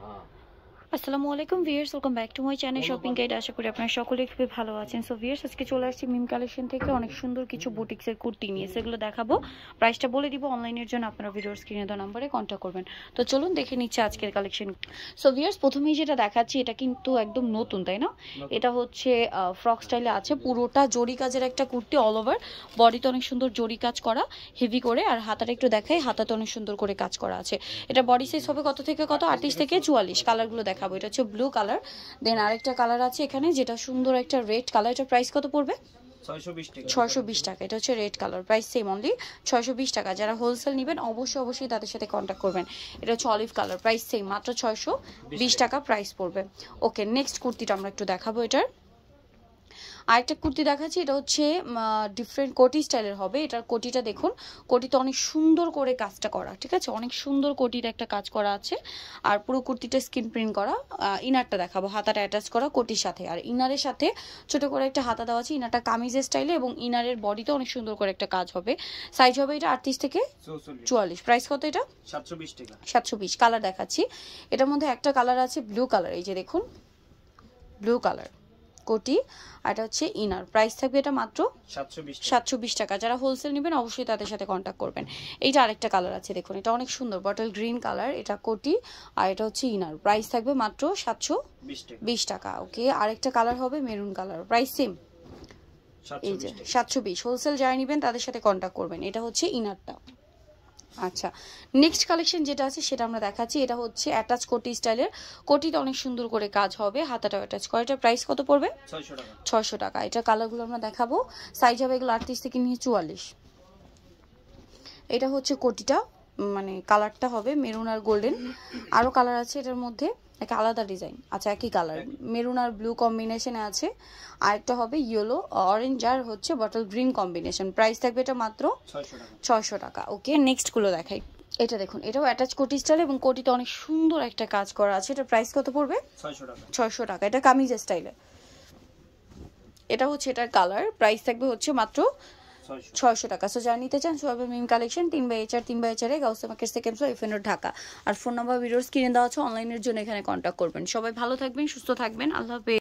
啊 আসসালামু আলাইকুম viewers welcome back to my channel shopping guide আশা করি আপনারা সকলে খুবই ভালো আছেন সো ভিয়ার্স আজকে চলে আসছি মিম কালেকশন থেকে অনেক সুন্দর কিছু বুটিক্সের কুর্তি নিয়ে সেগুলো দেখাবো প্রাইসটা বলে দিব অনলাইনের জন্য আপনারা ভিডিওর স্ক্রিনে দেওয়া নাম্বারে কন্ট্যাক্ট করবেন তো চলুন দেখে নিচ্ছে আজকের কালেকশন সো ভিয়ার্স প্রথমেই যেটা দেখাচ্ছি এটা কিন্তু একদম নতুন তাই না এটা হচ্ছে ফ্রক স্টাইলে আছে পুরোটা জরি কাজের একটা কুর্তি অল ওভার বডিতে অনেক সুন্দর জরি কাজ করা হেভি করে আর হাতাটা একটু দেখাই হাতাতে অনেক সুন্দর করে কাজ করা আছে এটা বডি সাইজ হবে কত থেকে কত আটত্রিশ থেকে চুয়াল্লিশ কালারগুলো দেখা দেখাবো এটা হচ্ছে ব্লু কালার দেন আরেকটা কালার আছে এখানে যেটা সুন্দর একটা রেড কালার এটা প্রাইস কত পড়বে ছয়শো বিশ টাকা এটা হচ্ছে red colour price same only ছয়শো বিশ টাকা যারা হোলসেল অবশ্যই অবশ্যই তাদের সাথে কন্ট্যাক্ট করবেন এটা হচ্ছে অলিভ কালার প্রাইস সেম মাত্র ছয়শো বিশ টাকা প্রাইস পড়বে ওকে নেক্সট কুর্তিটা আমরা একটু দেখাবো এটার আরেকটা কুর্তি দেখাচ্ছি এটা হচ্ছে ডিফারেন্ট কোটি স্টাইলের হবে এটার কোটিটা দেখুন কোটিতে অনেক সুন্দর করে কাজটা করা ঠিক আছে অনেক সুন্দর কোটির একটা কাজ করা আছে আর পুরো কুর্তিটা স্কিন প্রিন্ট করা ইনারটা দেখাবো হাতাটা অ্যাটাচ করা কোটির সাথে আর ইনারের সাথে ছোট করে একটা হাতা দেওয়া আছে ইনারটা কামিজের স্টাইলে এবং ইনারের বডিতে অনেক সুন্দর করে একটা কাজ হবে সাইজ হবে এটা আটত্রিশ থেকে চুয়াল্লিশ প্রাইস কত এটা সাতশো বিশ কালার দেখাচ্ছি এটার মধ্যে একটা কালার আছে ব্লু কালার এই যে দেখুন ব্লু কালার কোটি আর এটা হচ্ছে ইনার প্রাইস থাকবে এটা মাত্র সাতশো বিশ টাকা যারা হোলসেল নেবেন অবশ্যই তাদের সাথে কন্ট্যাক্ট করবেন এইটা আরেকটা কালার আছে দেখুন এটা অনেক সুন্দর বটল গ্রিন কালার এটা কোটি আর এটা হচ্ছে ইনার প্রাইস থাকবে মাত্র সাতশো বিশ টাকা ওকে আরেকটা কালার হবে মেরুন কালার প্রাইস সেম এই যে সাতশো বিশ হোলসেল যারা নেবেন তাদের সাথে কন্ট্যাক্ট করবেন এটা হচ্ছে ইনারটা আচ্ছা নেক্সট কালেকশন যেটা আছে সেটা আমরা দেখাচ্ছি এটা হচ্ছে অ্যাটাচ কোটি স্টাইলের কোটিতে অনেক সুন্দর করে কাজ হবে হাতাটা অ্যাটাচ করে এটার প্রাইস কত পড়বে ছয়শো টাকা এটা কালারগুলো আমরা দেখাবো সাইজ হবে এগুলো আটত্রিশ থেকে নিয়ে চুয়াল্লিশ এটা হচ্ছে কোটিটা মানে কালারটা হবে মেরুন আর গোল্ডেন আরও কালার আছে এটার মধ্যে নাকি আলাদা ডিজাইন আচ্ছা একই কালার মেরুন আর ব্লু কম্বিনেশনে আছে আর একটা হবে ইয়েলো অরেঞ্জ আর হচ্ছে বটল গ্রিন কম্বিনেশন প্রাইস থাকবে এটা মাত্র ছয়শো টাকা ওকে নেক্সটগুলো দেখাই এটা দেখুন এটাও অ্যাটাচ কোটি স্টাইল এবং কোটিতে অনেক সুন্দর একটা কাজ করা আছে এটা প্রাইস কত পড়বে ছয়শো টাকা এটা কামিজের স্টাইলে এটা হচ্ছে এটার কালার প্রাইস থাকবে হচ্ছে মাত্র ছয়শো টাকা সো যারা নিতে চান সোহাবের মিম কালেকশন তিন বাই এইচ আর তিন বাই এইচ আর গাউসে market second floor F Dhaka আর ফোন নাম্বার ভিডিওর স্ক্রিনে দেওয়া আছে অনলাইনের জন্য এখানে কন্ট্যাক্ট করবেন সবাই ভালো থাকবেন সুস্থ থাকবেন আল্লাহ হাফেজ